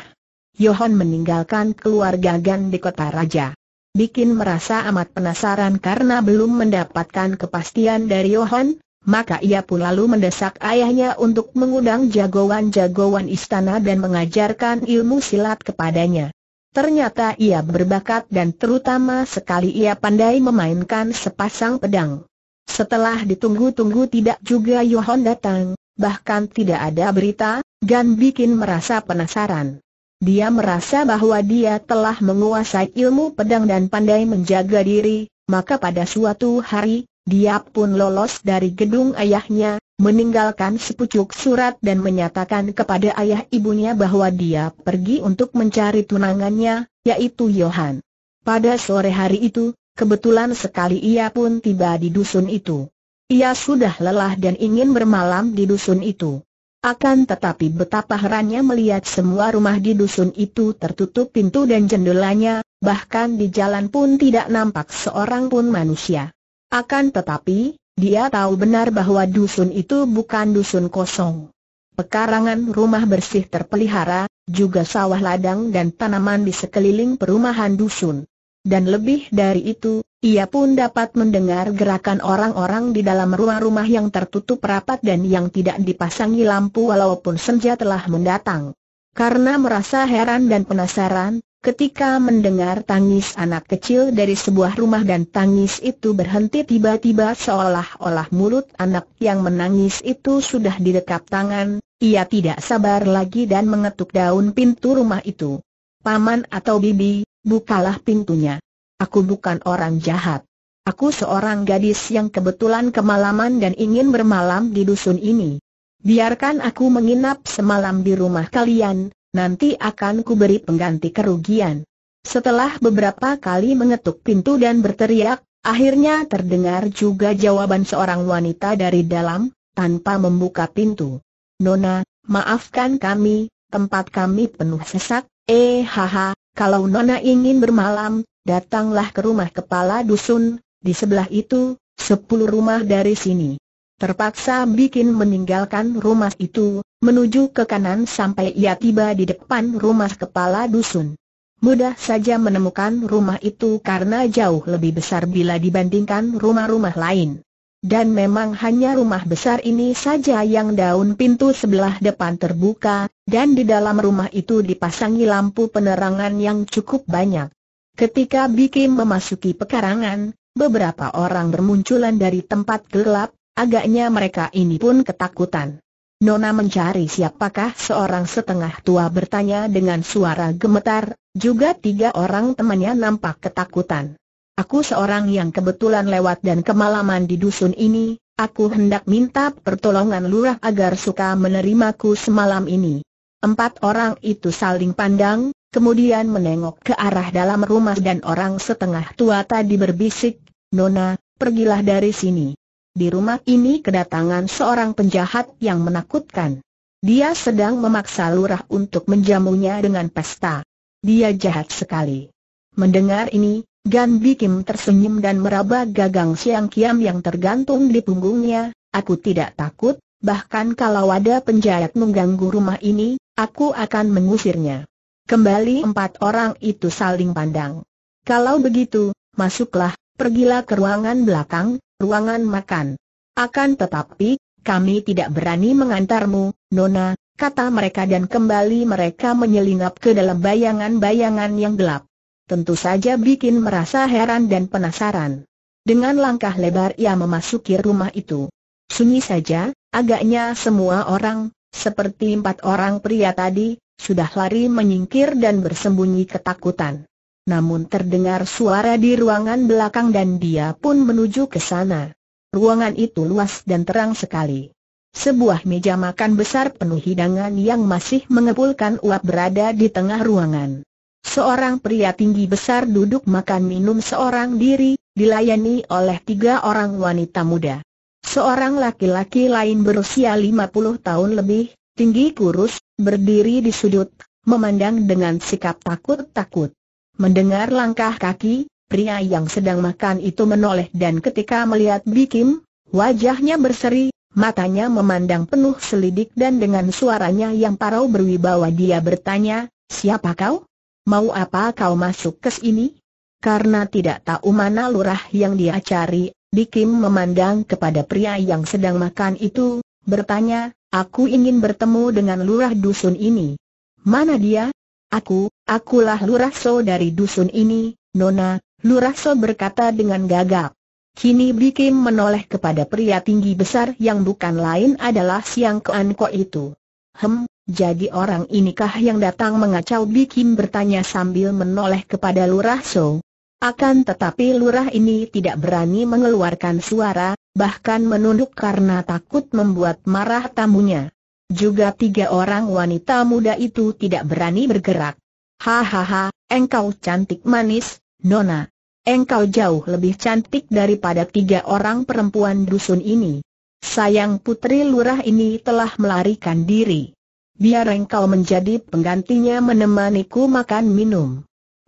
Yohon meninggalkan keluarga Gan di kota raja. Bikin merasa amat penasaran karena belum mendapatkan kepastian dari Yohon, maka ia pun lalu mendesak ayahnya untuk mengundang jagoan-jagoan istana dan mengajarkan ilmu silat kepadanya. Ternyata ia berbakat dan terutama sekali ia pandai memainkan sepasang pedang. Setelah ditunggu-tunggu tidak juga Yohon datang, bahkan tidak ada berita, Gan bikin merasa penasaran. Dia merasa bahwa dia telah menguasai ilmu pedang dan pandai menjaga diri, maka pada suatu hari, dia pun lolos dari gedung ayahnya, meninggalkan sepucuk surat dan menyatakan kepada ayah ibunya bahwa dia pergi untuk mencari tunangannya, yaitu Yohan. Pada sore hari itu, Kebetulan sekali ia pun tiba di dusun itu. Ia sudah lelah dan ingin bermalam di dusun itu. Akan tetapi betapa herannya melihat semua rumah di dusun itu tertutup pintu dan jendelanya, bahkan di jalan pun tidak nampak seorang pun manusia. Akan tetapi, dia tahu benar bahwa dusun itu bukan dusun kosong. Pekarangan rumah bersih terpelihara, juga sawah ladang dan tanaman di sekeliling perumahan dusun dan lebih dari itu, ia pun dapat mendengar gerakan orang-orang di dalam ruang rumah yang tertutup rapat dan yang tidak dipasangi lampu walaupun senja telah mendatang. Karena merasa heran dan penasaran, ketika mendengar tangis anak kecil dari sebuah rumah dan tangis itu berhenti tiba-tiba seolah-olah mulut anak yang menangis itu sudah didekap tangan, ia tidak sabar lagi dan mengetuk daun pintu rumah itu. Paman atau bibi, bukalah pintunya. Aku bukan orang jahat. Aku seorang gadis yang kebetulan kemalaman dan ingin bermalam di dusun ini. Biarkan aku menginap semalam di rumah kalian, nanti akan kuberi pengganti kerugian. Setelah beberapa kali mengetuk pintu dan berteriak, akhirnya terdengar juga jawaban seorang wanita dari dalam, tanpa membuka pintu. Nona, maafkan kami, tempat kami penuh sesak, eh haha, kalau Nona ingin bermalam, datanglah ke rumah kepala dusun, di sebelah itu, sepuluh rumah dari sini. Terpaksa bikin meninggalkan rumah itu, menuju ke kanan sampai ia tiba di depan rumah kepala dusun. Mudah saja menemukan rumah itu karena jauh lebih besar bila dibandingkan rumah-rumah lain. Dan memang hanya rumah besar ini saja yang daun pintu sebelah depan terbuka, dan di dalam rumah itu dipasangi lampu penerangan yang cukup banyak. Ketika Bikim memasuki pekarangan, beberapa orang bermunculan dari tempat gelap, agaknya mereka ini pun ketakutan. Nona mencari siapakah seorang setengah tua bertanya dengan suara gemetar, juga tiga orang temannya nampak ketakutan. Aku seorang yang kebetulan lewat dan kemalaman di dusun ini, aku hendak minta pertolongan lurah agar suka menerimaku semalam ini. Empat orang itu saling pandang, kemudian menengok ke arah dalam rumah dan orang setengah tua tadi berbisik, Nona, pergilah dari sini. Di rumah ini kedatangan seorang penjahat yang menakutkan. Dia sedang memaksa lurah untuk menjamunya dengan pesta. Dia jahat sekali. Mendengar ini, Gan Bikim tersenyum dan meraba gagang siang kiam yang tergantung di punggungnya, aku tidak takut, bahkan kalau ada penjahat mengganggu rumah ini, aku akan mengusirnya. Kembali empat orang itu saling pandang. Kalau begitu, masuklah, pergilah ke ruangan belakang, ruangan makan. Akan tetapi, kami tidak berani mengantarmu, Nona, kata mereka dan kembali mereka menyelinap ke dalam bayangan-bayangan yang gelap tentu saja bikin merasa heran dan penasaran. Dengan langkah lebar ia memasuki rumah itu. Sunyi saja, agaknya semua orang, seperti empat orang pria tadi, sudah lari menyingkir dan bersembunyi ketakutan. Namun terdengar suara di ruangan belakang dan dia pun menuju ke sana. Ruangan itu luas dan terang sekali. Sebuah meja makan besar penuh hidangan yang masih mengepulkan uap berada di tengah ruangan. Seorang pria tinggi besar duduk makan minum seorang diri, dilayani oleh tiga orang wanita muda. Seorang laki-laki lain berusia 50 tahun lebih, tinggi kurus, berdiri di sudut, memandang dengan sikap takut-takut. Mendengar langkah kaki, pria yang sedang makan itu menoleh dan ketika melihat Bikim, wajahnya berseri, matanya memandang penuh selidik dan dengan suaranya yang parau berwibawa dia bertanya, siapa kau? Mau apa kau masuk ke sini? Karena tidak tahu mana lurah yang dia cari, Dikim memandang kepada pria yang sedang makan itu, bertanya, aku ingin bertemu dengan lurah dusun ini. Mana dia? Aku, akulah lurah so dari dusun ini, Nona, lurah so berkata dengan gagap. Kini Dikim menoleh kepada pria tinggi besar yang bukan lain adalah Siang Keanko itu. Hem, jadi orang inikah yang datang mengacau bikin bertanya sambil menoleh kepada Lurah So. Akan tetapi lurah ini tidak berani mengeluarkan suara, bahkan menunduk karena takut membuat marah tamunya. Juga tiga orang wanita muda itu tidak berani bergerak. Hahaha, engkau cantik manis, Nona. Engkau jauh lebih cantik daripada tiga orang perempuan dusun ini. Sayang putri lurah ini telah melarikan diri. Biar engkau menjadi penggantinya menemaniku makan minum.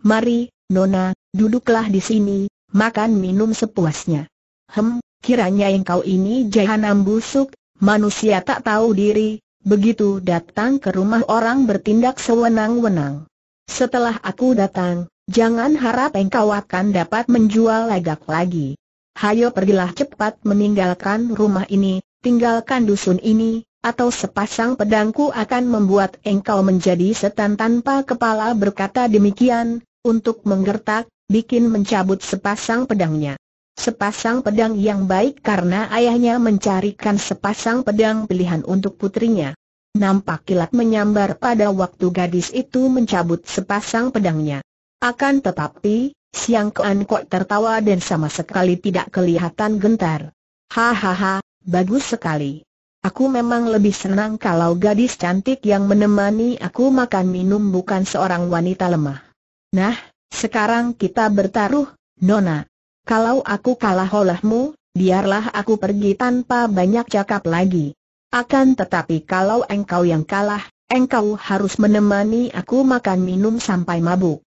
Mari, Nona, duduklah di sini, makan minum sepuasnya. Hem, kiranya engkau ini jahanam busuk, manusia tak tahu diri, begitu datang ke rumah orang bertindak sewenang-wenang. Setelah aku datang, jangan harap engkau akan dapat menjual legak lagi hayo pergilah cepat meninggalkan rumah ini, tinggalkan dusun ini, atau sepasang pedangku akan membuat engkau menjadi setan tanpa kepala berkata demikian, untuk menggertak, bikin mencabut sepasang pedangnya. Sepasang pedang yang baik karena ayahnya mencarikan sepasang pedang pilihan untuk putrinya. Nampak kilat menyambar pada waktu gadis itu mencabut sepasang pedangnya. Akan tetapi, Siang Kuan Kok tertawa dan sama sekali tidak kelihatan gentar. Hahaha, bagus sekali. Aku memang lebih senang kalau gadis cantik yang menemani aku makan minum bukan seorang wanita lemah. Nah, sekarang kita bertaruh, Nona. Kalau aku kalah olehmu, biarlah aku pergi tanpa banyak cakap lagi. Akan tetapi kalau engkau yang kalah, engkau harus menemani aku makan minum sampai mabuk.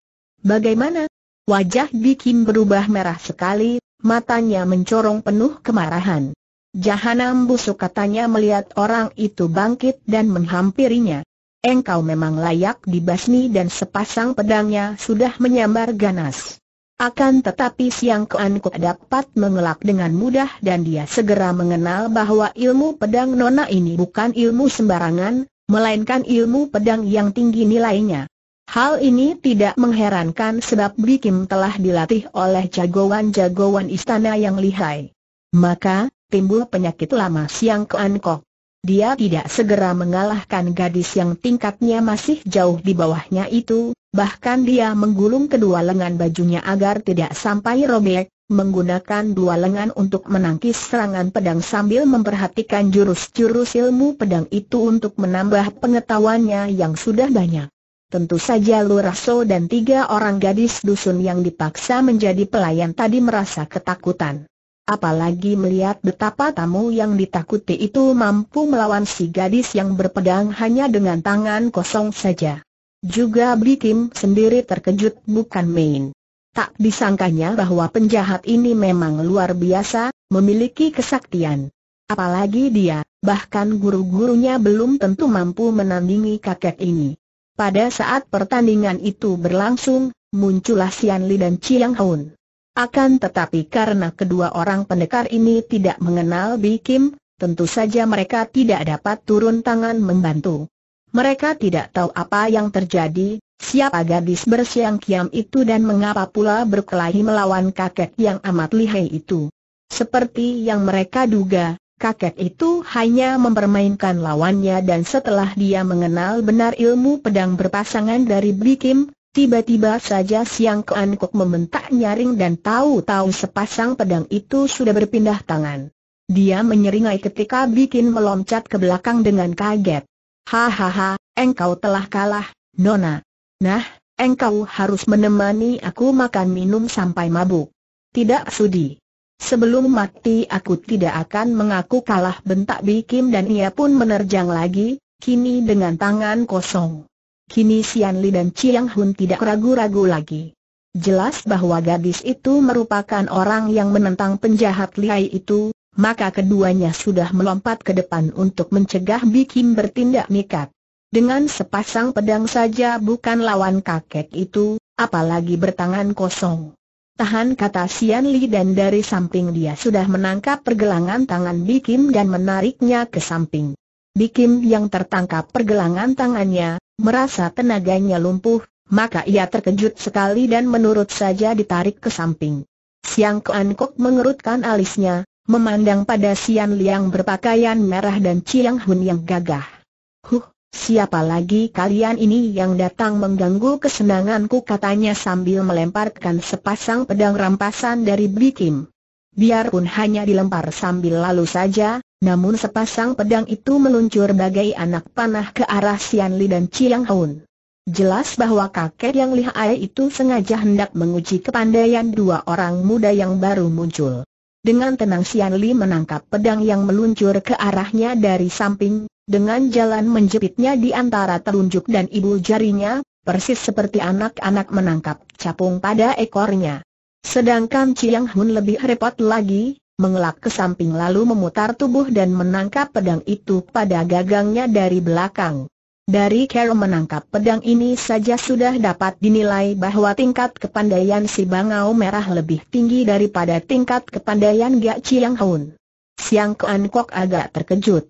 Bagaimana? Wajah Kim berubah merah sekali, matanya mencorong penuh kemarahan. Jahanam busuk katanya melihat orang itu bangkit dan menghampirinya. Engkau memang layak dibasmi dan sepasang pedangnya sudah menyambar ganas. Akan tetapi Siang keankut dapat mengelak dengan mudah dan dia segera mengenal bahwa ilmu pedang Nona ini bukan ilmu sembarangan, melainkan ilmu pedang yang tinggi nilainya. Hal ini tidak mengherankan sebab Kim telah dilatih oleh jagoan-jagoan istana yang lihai. Maka, timbul penyakit lama siang ke keankok. Dia tidak segera mengalahkan gadis yang tingkatnya masih jauh di bawahnya itu, bahkan dia menggulung kedua lengan bajunya agar tidak sampai robek, menggunakan dua lengan untuk menangkis serangan pedang sambil memperhatikan jurus-jurus ilmu pedang itu untuk menambah pengetahuannya yang sudah banyak. Tentu saja Lurah So dan tiga orang gadis dusun yang dipaksa menjadi pelayan tadi merasa ketakutan. Apalagi melihat betapa tamu yang ditakuti itu mampu melawan si gadis yang berpedang hanya dengan tangan kosong saja. Juga Blikim sendiri terkejut bukan main. Tak disangkanya bahwa penjahat ini memang luar biasa, memiliki kesaktian. Apalagi dia, bahkan guru-gurunya belum tentu mampu menandingi kakek ini. Pada saat pertandingan itu berlangsung, muncullah Sian Li dan Chiang Hun. Akan tetapi karena kedua orang pendekar ini tidak mengenal Bi Kim, tentu saja mereka tidak dapat turun tangan membantu. Mereka tidak tahu apa yang terjadi, siapa gadis bersiang kiam itu dan mengapa pula berkelahi melawan kakek yang amat lihai itu. Seperti yang mereka duga, Kakek itu hanya mempermainkan lawannya dan setelah dia mengenal benar ilmu pedang berpasangan dari Blikim, tiba-tiba saja Siang Kuan Kok membentak nyaring dan tahu-tahu sepasang pedang itu sudah berpindah tangan. Dia menyeringai ketika Blikim meloncat ke belakang dengan kaget. Hahaha, engkau telah kalah, Nona. Nah, engkau harus menemani aku makan minum sampai mabuk. Tidak sudi. Sebelum mati aku tidak akan mengaku kalah bentak Bikim dan ia pun menerjang lagi, kini dengan tangan kosong. Kini Sian Li dan Chiang Hun tidak ragu-ragu lagi. Jelas bahwa gadis itu merupakan orang yang menentang penjahat Liai itu, maka keduanya sudah melompat ke depan untuk mencegah Bikim bertindak nekat. Dengan sepasang pedang saja bukan lawan kakek itu, apalagi bertangan kosong. Tahan kata Sian Li dan dari samping dia sudah menangkap pergelangan tangan Bikim dan menariknya ke samping. Bikim yang tertangkap pergelangan tangannya, merasa tenaganya lumpuh, maka ia terkejut sekali dan menurut saja ditarik ke samping. Siang Kuan Kok mengerutkan alisnya, memandang pada Sian yang berpakaian merah dan Chiang Hun yang gagah. Huh, Siapa lagi kalian ini yang datang mengganggu kesenanganku katanya sambil melemparkan sepasang pedang rampasan dari Bikim. Biarpun hanya dilempar sambil lalu saja, namun sepasang pedang itu meluncur bagai anak panah ke arah Sian Li dan Chiang Haun. Jelas bahwa kakek yang lihai itu sengaja hendak menguji kepandaian dua orang muda yang baru muncul. Dengan tenang Sian Li menangkap pedang yang meluncur ke arahnya dari samping, dengan jalan menjepitnya di antara telunjuk dan ibu jarinya, persis seperti anak-anak menangkap capung pada ekornya. Sedangkan Chiang Hun lebih repot lagi, mengelak ke samping lalu memutar tubuh dan menangkap pedang itu pada gagangnya dari belakang. Dari Carol menangkap pedang ini saja sudah dapat dinilai bahwa tingkat kepandaian si Bangau Merah lebih tinggi daripada tingkat kepandaian Gak Chiang Hun. Siang Kuan Kok agak terkejut.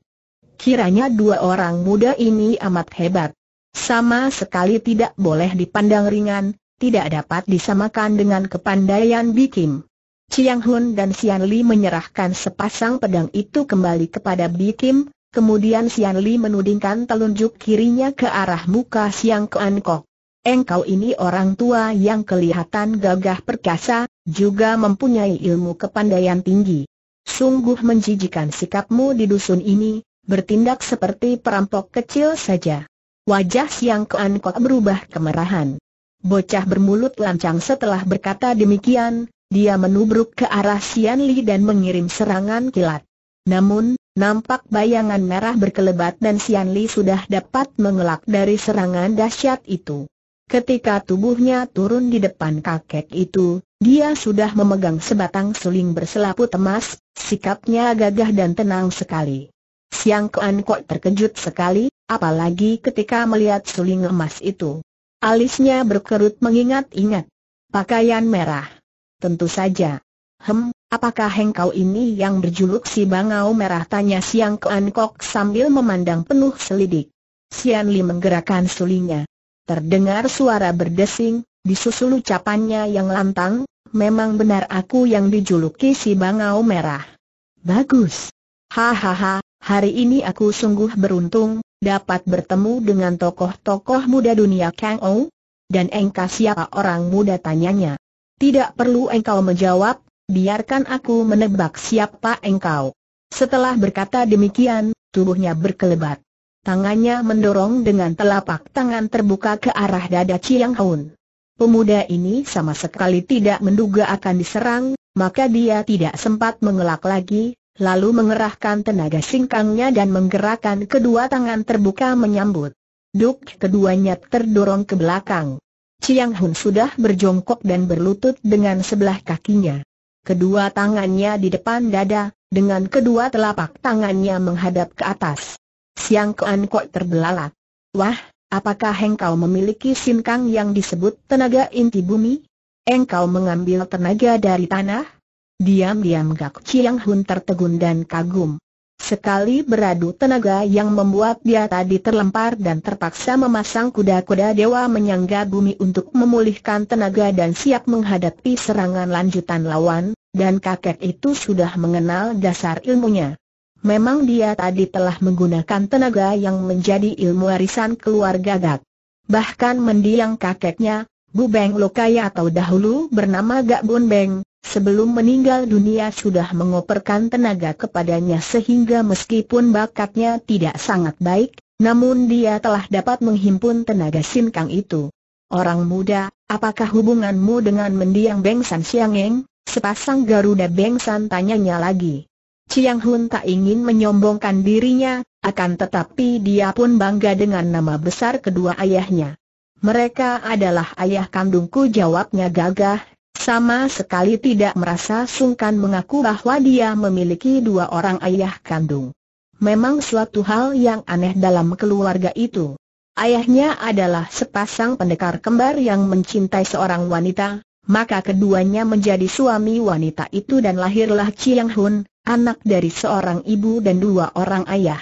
Kiranya dua orang muda ini amat hebat. Sama sekali tidak boleh dipandang ringan, tidak dapat disamakan dengan kepandaian Bikim. Chiang Hun dan Sian Li menyerahkan sepasang pedang itu kembali kepada Bikim, Kemudian Sian Li menudingkan telunjuk kirinya ke arah muka Siang Kuan Kok. Engkau ini orang tua yang kelihatan gagah perkasa, juga mempunyai ilmu kepandaian tinggi. Sungguh menjijikan sikapmu di dusun ini, bertindak seperti perampok kecil saja. Wajah Siang Kuan Kok berubah kemerahan. Bocah bermulut lancang setelah berkata demikian, dia menubruk ke arah Sian Li dan mengirim serangan kilat. Namun, Nampak bayangan merah berkelebat dan Sian Li sudah dapat mengelak dari serangan dahsyat itu. Ketika tubuhnya turun di depan kakek itu, dia sudah memegang sebatang suling berselaput emas, sikapnya gagah dan tenang sekali. Siang Kuan Kok terkejut sekali, apalagi ketika melihat suling emas itu. Alisnya berkerut mengingat-ingat. Pakaian merah. Tentu saja. Hem, Apakah engkau ini yang berjuluk si bangau merah? Tanya Siang Kuan Kok sambil memandang penuh selidik. Sian Li menggerakkan sulinya. Terdengar suara berdesing, disusul ucapannya yang lantang, memang benar aku yang dijuluki si bangau merah. Bagus. Hahaha, hari ini aku sungguh beruntung, dapat bertemu dengan tokoh-tokoh muda dunia Kang Ou. Dan engkau siapa orang muda tanyanya. Tidak perlu engkau menjawab, biarkan aku menebak siapa engkau. Setelah berkata demikian, tubuhnya berkelebat. Tangannya mendorong dengan telapak tangan terbuka ke arah dada Chiang Haun. Pemuda ini sama sekali tidak menduga akan diserang, maka dia tidak sempat mengelak lagi, lalu mengerahkan tenaga singkangnya dan menggerakkan kedua tangan terbuka menyambut. Duk keduanya terdorong ke belakang. Chiang Hun sudah berjongkok dan berlutut dengan sebelah kakinya kedua tangannya di depan dada, dengan kedua telapak tangannya menghadap ke atas. Siang Kuan Kok terbelalak. Wah, apakah engkau memiliki sinkang yang disebut tenaga inti bumi? Engkau mengambil tenaga dari tanah? Diam-diam Gak Chiang Hun tertegun dan kagum. Sekali beradu tenaga yang membuat dia tadi terlempar dan terpaksa memasang kuda-kuda dewa menyangga bumi untuk memulihkan tenaga dan siap menghadapi serangan lanjutan lawan, dan kakek itu sudah mengenal dasar ilmunya. Memang dia tadi telah menggunakan tenaga yang menjadi ilmu warisan keluarga Gak. Bahkan mendiang kakeknya, Bu Beng Lokaya atau dahulu bernama Gak Bun Beng, sebelum meninggal dunia sudah mengoperkan tenaga kepadanya sehingga meskipun bakatnya tidak sangat baik, namun dia telah dapat menghimpun tenaga Kang itu. Orang muda, apakah hubunganmu dengan mendiang Beng San Siangeng? Sepasang Garuda Bengsan tanyanya lagi. Chiang Hun tak ingin menyombongkan dirinya, akan tetapi dia pun bangga dengan nama besar kedua ayahnya. Mereka adalah ayah kandungku jawabnya gagah, sama sekali tidak merasa sungkan mengaku bahwa dia memiliki dua orang ayah kandung. Memang suatu hal yang aneh dalam keluarga itu. Ayahnya adalah sepasang pendekar kembar yang mencintai seorang wanita, maka keduanya menjadi suami wanita itu dan lahirlah Chiang Hun, anak dari seorang ibu dan dua orang ayah.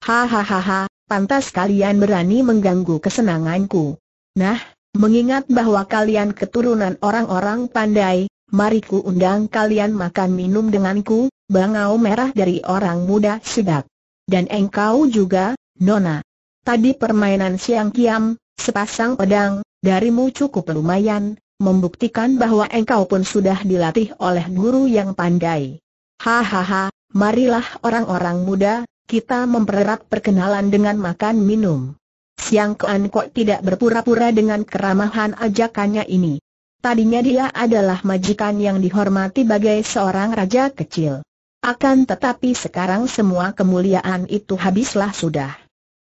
Hahaha, pantas kalian berani mengganggu kesenanganku. Nah, mengingat bahwa kalian keturunan orang-orang pandai, mari ku undang kalian makan minum denganku, bangau merah dari orang muda sedap. Dan engkau juga, Nona. Tadi permainan siang kiam, sepasang pedang, darimu cukup lumayan, membuktikan bahwa engkau pun sudah dilatih oleh guru yang pandai. Hahaha, marilah orang-orang muda, kita mempererat perkenalan dengan makan minum. Siang Kuan Kok tidak berpura-pura dengan keramahan ajakannya ini. Tadinya dia adalah majikan yang dihormati bagai seorang raja kecil. Akan tetapi sekarang semua kemuliaan itu habislah sudah.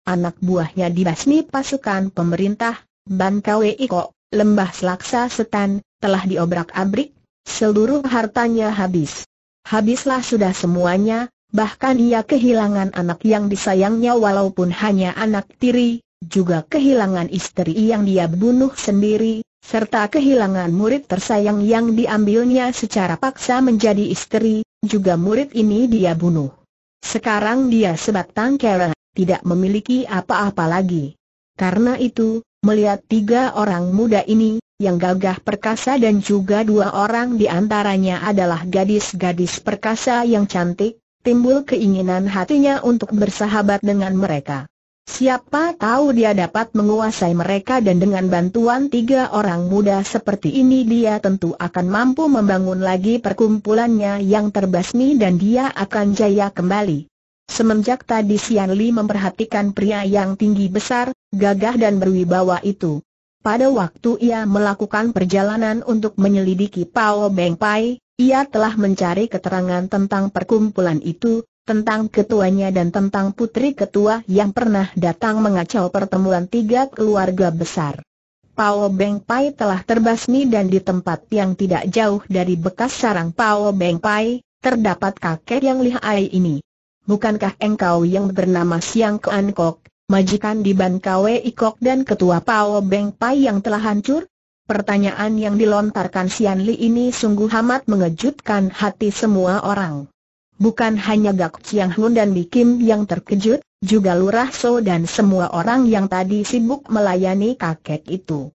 Anak buahnya dibasmi pasukan pemerintah, Ban Kwei Kok, lembah selaksa setan, telah diobrak-abrik, seluruh hartanya habis. Habislah sudah semuanya, bahkan ia kehilangan anak yang disayangnya walaupun hanya anak tiri, juga kehilangan istri yang dia bunuh sendiri, serta kehilangan murid tersayang yang diambilnya secara paksa menjadi istri, juga murid ini dia bunuh. Sekarang dia sebatang kera, tidak memiliki apa-apa lagi. Karena itu, Melihat tiga orang muda ini, yang gagah perkasa dan juga dua orang di antaranya adalah gadis-gadis perkasa yang cantik, timbul keinginan hatinya untuk bersahabat dengan mereka. Siapa tahu dia dapat menguasai mereka dan dengan bantuan tiga orang muda seperti ini dia tentu akan mampu membangun lagi perkumpulannya yang terbasmi dan dia akan jaya kembali. Semenjak tadi Sian Li memperhatikan pria yang tinggi besar, gagah dan berwibawa itu. Pada waktu ia melakukan perjalanan untuk menyelidiki Pao Beng Pai, ia telah mencari keterangan tentang perkumpulan itu, tentang ketuanya dan tentang putri ketua yang pernah datang mengacau pertemuan tiga keluarga besar. Pao Beng Pai telah terbasmi dan di tempat yang tidak jauh dari bekas sarang Pao Beng Pai, terdapat kakek yang lihai ini bukankah engkau yang bernama Siang Kuan Kok, majikan di Ban Kwe Ikok dan ketua Pao Beng Pai yang telah hancur? Pertanyaan yang dilontarkan Sian Li ini sungguh amat mengejutkan hati semua orang. Bukan hanya Gak Chiang Hun dan Bi Kim yang terkejut, juga Lurah So dan semua orang yang tadi sibuk melayani kakek itu.